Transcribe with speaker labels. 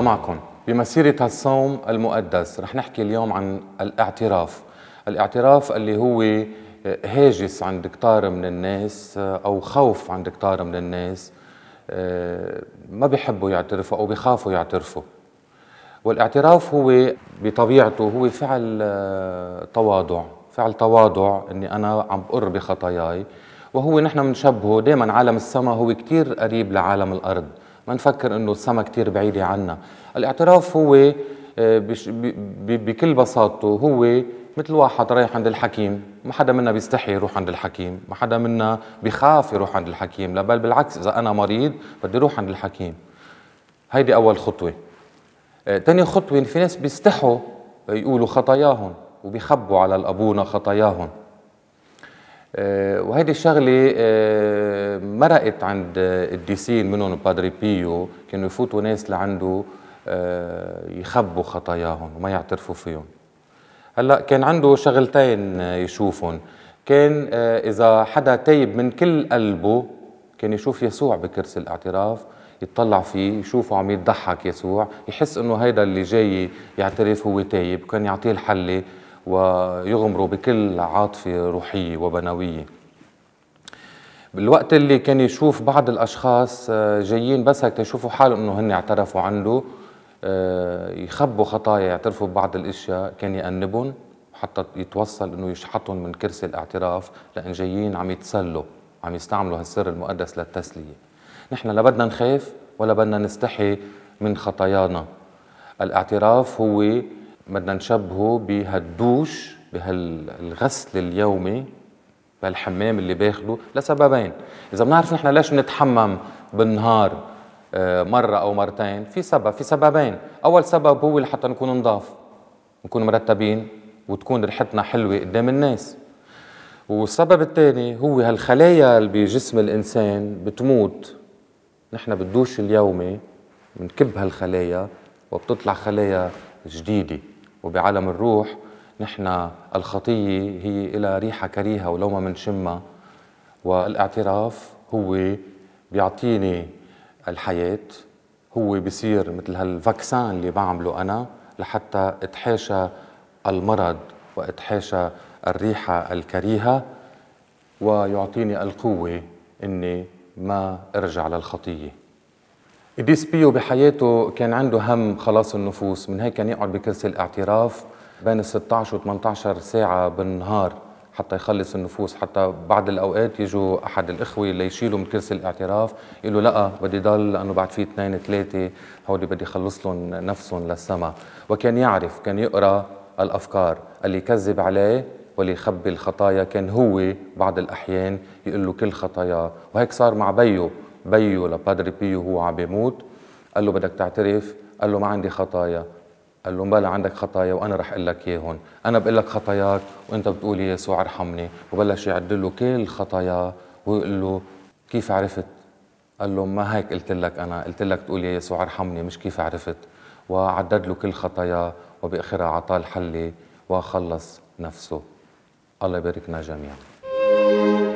Speaker 1: الله معكم بمسيرة هالصوم المقدس رح نحكي اليوم عن الاعتراف الاعتراف اللي هو هاجس عند كتار من الناس آه، أو خوف عند كتار من الناس آه، ما بيحبوا يعترفوا أو بيخافوا يعترفوا والاعتراف هو بطبيعته هو فعل آه، تواضع فعل تواضع اني انا عم بقر بخطاياي وهو نحن بنشبهه دائما عالم السماء هو كتير قريب لعالم الارض ما نفكر انه السما كتير بعيده عنا الاعتراف هو آه، بكل بساطته هو مثل واحد رايح عند الحكيم ما حدا منا بيستحي يروح عند الحكيم ما حدا منا بخاف يروح عند الحكيم لا بل بالعكس اذا انا مريض بدي اروح عند الحكيم هيدي اول خطوه آه، تاني خطوه في ناس بيستحوا يقولوا خطاياهم وبيخبوا على الابونا خطاياهم آه، وهيدي الشغلة آه، مرقت عند الديسين منهم بادري بيو كانوا يفوتوا ناس لعنده آه، يخبوا خطاياهم وما يعترفوا فيهم هلا كان عنده شغلتين يشوفهم كان اذا حدا تايب من كل قلبه كان يشوف يسوع بكرسي الاعتراف يطلع فيه يشوفه عم يضحك يسوع يحس انه هيدا اللي جاي يعترف هو تايب كان يعطيه الحله ويغمروا بكل عاطفة روحية وبنوية بالوقت اللي كان يشوف بعض الأشخاص آه، جايين بس هيك يشوفوا حالهم أنه هن اعترفوا عنده آه، يخبوا خطايا يعترفوا ببعض الأشياء كان يأنبهم حتى يتوصل أنه يشحطهم من كرسي الاعتراف لأن جايين عم يتسلوا عم يستعملوا هالسر المقدس للتسلية نحن لا بدنا نخاف ولا بدنا نستحي من خطايانا الاعتراف هو بدنا نشبهه بهالدوش بهالغسل اليومي بهالحمام اللي باخده لسببين اذا بنعرف نحن ليش بنتحمم بالنهار آه، مرة أو مرتين في سبب في سببين أول سبب هو لحتى نكون نضاف نكون مرتبين وتكون ريحتنا حلوة قدام الناس والسبب الثاني هو هالخلايا اللي بجسم الإنسان بتموت نحن بالدوش اليومي بنكب هالخلايا وبتطلع خلايا جديده وبعالم الروح نحن الخطية هي إلى ريحة كريهة ولو ما منشمها والاعتراف هو بيعطيني الحياة هو بصير مثل هالفاكسان اللي بعمله أنا لحتى اتحاشى المرض واتحاشى الريحة الكريهة ويعطيني القوة إني ما أرجع للخطية ادريس بيو بحياته كان عنده هم خلاص النفوس من هيك كان يقعد بكرسي الاعتراف بين ال 16 و 18 ساعه بالنهار حتى يخلص النفوس حتى بعد الاوقات يجوا احد الاخوه اللي يشيلوا من كرسي الاعتراف يقولوا لا بدي ضل لانه بعد في اثنين ثلاثه هودي بدي خلص لهم نفسهم للسما وكان يعرف كان يقرا الافكار اللي يكذب عليه واللي يخبي الخطايا كان هو بعض الاحيان يقول له كل خطاياه وهيك صار مع بيو بيو لبادري بيو هو عم بيموت قال له بدك تعترف قال له ما عندي خطايا قال له بلا عندك خطايا وانا رح اقول لك اياهم انا بقول لك خطاياك وانت بتقول يسوع ارحمني وبلش يعد له كل خطاياه ويقول له كيف عرفت قال له ما هيك قلت لك انا قلت لك تقول يا يسوع ارحمني مش كيف عرفت وعدد له كل خطاياه وباخرها اعطاه الحله وخلص نفسه الله يباركنا جميعا